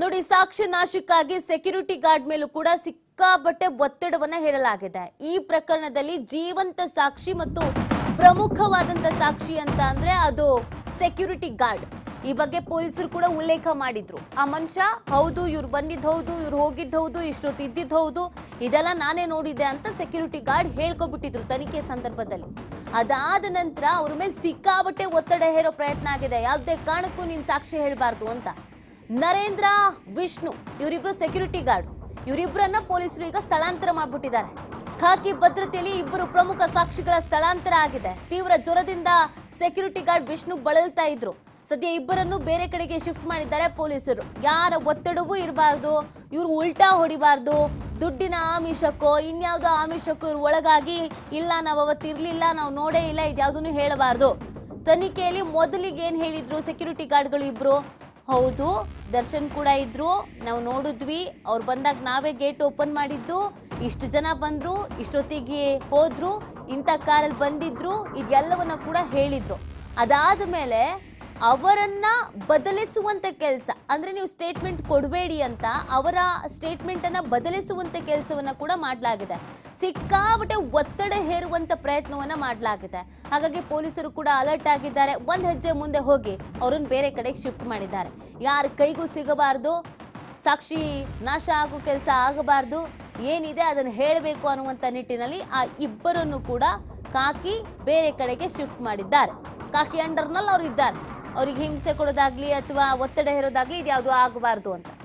ನೋಡಿ ಸಾಕ್ಷಿ ನಾಶಕ್ಕಾಗಿ security guard ಮೇಲೂ ಕೂಡ ಸಿಕ್ಕಾಪಟ್ಟೆ ಒತ್ತಡವನ್ನ ಹೇರಲಾಗಿದೆ ಈ ಪ್ರಕರಣದಲ್ಲಿ ಜೀವಂತ ಸಾಕ್ಷಿ ಮತ್ತು ಪ್ರಮುಖವಾದಂತ ಸಾಕ್ಷಿ ಅಂತ ಅಂದ್ರೆ ಅದು ಸೆಕ್ಯೂರಿಟಿ ಗಾರ್ಡ್ ಈ ಬಗ್ಗೆ ಪೊಲೀಸರು ಕೂಡ ಉಲ್ಲೇಖ ಮಾಡಿದ್ರು ಆ ಮನುಷ್ಯ ಹೌದು ಇವ್ರು ಬಂದಿದ್ದು ಹೌದು ಇವ್ರು ಹೋಗಿದ್ದು ಹೌದು ಇಷ್ಟೊತ್ತು ಇದ್ದಿದ್ದು ಹೌದು ಇದೆಲ್ಲ ನಾನೇ ನೋಡಿದ್ದೆ ಅಂತ ಸೆಕ್ಯೂರಿಟಿ ಗಾರ್ಡ್ ಹೇಳ್ಕೊಬಿಟ್ಟಿದ್ರು ತನಿಖೆ ಸಂದರ್ಭದಲ್ಲಿ ಅದಾದ ನಂತರ ಅವ್ರ ಮೇಲೆ ಸಿಕ್ಕಾಬಟ್ಟೆ ಒತ್ತಡ ಹೇರೋ ಪ್ರಯತ್ನ ಆಗಿದೆ ಯಾವುದೇ ಕಾರಣಕ್ಕೂ ನೀನ್ ಸಾಕ್ಷಿ ಹೇಳಬಾರ್ದು ಅಂತ ನರೇಂದ್ರ ವಿಷ್ಣು ಇವರಿಬ್ರು ಸೆಕ್ಯೂರಿಟಿ ಗಾರ್ಡ್ ಇವರಿಬ್ಬರನ್ನ ಪೊಲೀಸರು ಈಗ ಸ್ಥಳಾಂತರ ಮಾಡಿಬಿಟ್ಟಿದ್ದಾರೆ ಖಾಕಿ ಭದ್ರತೆಯಲ್ಲಿ ಇಬ್ಬರು ಪ್ರಮುಖ ಸಾಕ್ಷಿಗಳ ಸ್ಥಳಾಂತರ ಆಗಿದೆ ತೀವ್ರ ಜ್ವರದಿಂದ ಸೆಕ್ಯೂರಿಟಿ ಗಾರ್ಡ್ ವಿಷ್ಣು ಬಳಲ್ತಾ ಇದ್ರು ಸದ್ಯ ಇಬ್ಬರನ್ನು ಬೇರೆ ಕಡೆಗೆ ಶಿಫ್ಟ್ ಮಾಡಿದ್ದಾರೆ ಪೊಲೀಸರು ಯಾರ ಒತ್ತಡವೂ ಇರಬಾರ್ದು ಇವ್ರು ಉಲ್ಟಾ ಹೊಡಿಬಾರ್ದು ದುಡ್ಡಿನ ಆಮಿಷಕ್ಕೋ ಇನ್ಯಾವುದೋ ಆಮಿಷಕ್ಕೂ ಇವ್ರು ಒಳಗಾಗಿ ಇಲ್ಲ ನಾವು ಅವತ್ತು ನಾವು ನೋಡೇ ಇಲ್ಲ ಇದ್ಯಾವುದನ್ನು ಹೇಳಬಾರ್ದು ತನಿಖೆಯಲ್ಲಿ ಮೊದಲಿಗೆ ಏನು ಹೇಳಿದ್ರು ಸೆಕ್ಯೂರಿಟಿ ಗಾರ್ಡ್ಗಳು ಇಬ್ರು ಹೌದು ದರ್ಶನ್ ಕೂಡ ಇದ್ದರು ನಾವು ನೋಡಿದ್ವಿ ಅವ್ರು ಬಂದಾಗ ನಾವೇ ಗೇಟ್ ಓಪನ್ ಮಾಡಿದ್ದು ಇಷ್ಟು ಜನ ಬಂದರು ಇಷ್ಟೊತ್ತಿಗೆ ಹೋದರು ಇಂಥ ಕಾರಲ್ಲಿ ಬಂದಿದ್ರು ಇದೆಲ್ಲವನ್ನು ಕೂಡ ಹೇಳಿದರು ಅದಾದ ಮೇಲೆ ಅವರನ್ನು ಬದಲಿಸುವಂಥ ಕೆಲಸ ಅಂದರೆ ನೀವು ಸ್ಟೇಟ್ಮೆಂಟ್ ಕೊಡಬೇಡಿ ಅಂತ ಅವರ ಸ್ಟೇಟ್ಮೆಂಟನ್ನು ಬದಲಿಸುವಂಥ ಕೆಲಸವನ್ನು ಕೂಡ ಮಾಡಲಾಗಿದೆ ಸಿಕ್ಕಾಬಟ್ಟೆ ಒತ್ತಡ ಹೇರುವಂಥ ಪ್ರಯತ್ನವನ್ನು ಮಾಡಲಾಗಿದೆ ಹಾಗಾಗಿ ಪೊಲೀಸರು ಕೂಡ ಅಲರ್ಟ್ ಆಗಿದ್ದಾರೆ ಒಂದು ಹೆಜ್ಜೆ ಮುಂದೆ ಹೋಗಿ ಅವರನ್ನು ಬೇರೆ ಕಡೆಗೆ ಶಿಫ್ಟ್ ಮಾಡಿದ್ದಾರೆ ಯಾರ ಕೈಗೂ ಸಿಗಬಾರ್ದು ಸಾಕ್ಷಿ ನಾಶ ಆಗೋ ಕೆಲಸ ಆಗಬಾರ್ದು ಏನಿದೆ ಅದನ್ನು ಹೇಳಬೇಕು ಅನ್ನುವಂಥ ನಿಟ್ಟಿನಲ್ಲಿ ಆ ಇಬ್ಬರನ್ನು ಕೂಡ ಕಾಕಿ ಬೇರೆ ಕಡೆಗೆ ಶಿಫ್ಟ್ ಮಾಡಿದ್ದಾರೆ ಕಾಕಿ ಅಂಡರ್ನಲ್ಲಿ ಅವರು ಇದ್ದಾರೆ ಅವ್ರಿಗೆ ಹಿಂಸೆ ಕೊಡೋದಾಗ್ಲಿ ಅಥವಾ ಒತ್ತಡ ಹೇರೋದಾಗ್ಲಿ ಇದ್ಯಾವುದು ಆಗಬಾರ್ದು ಅಂತ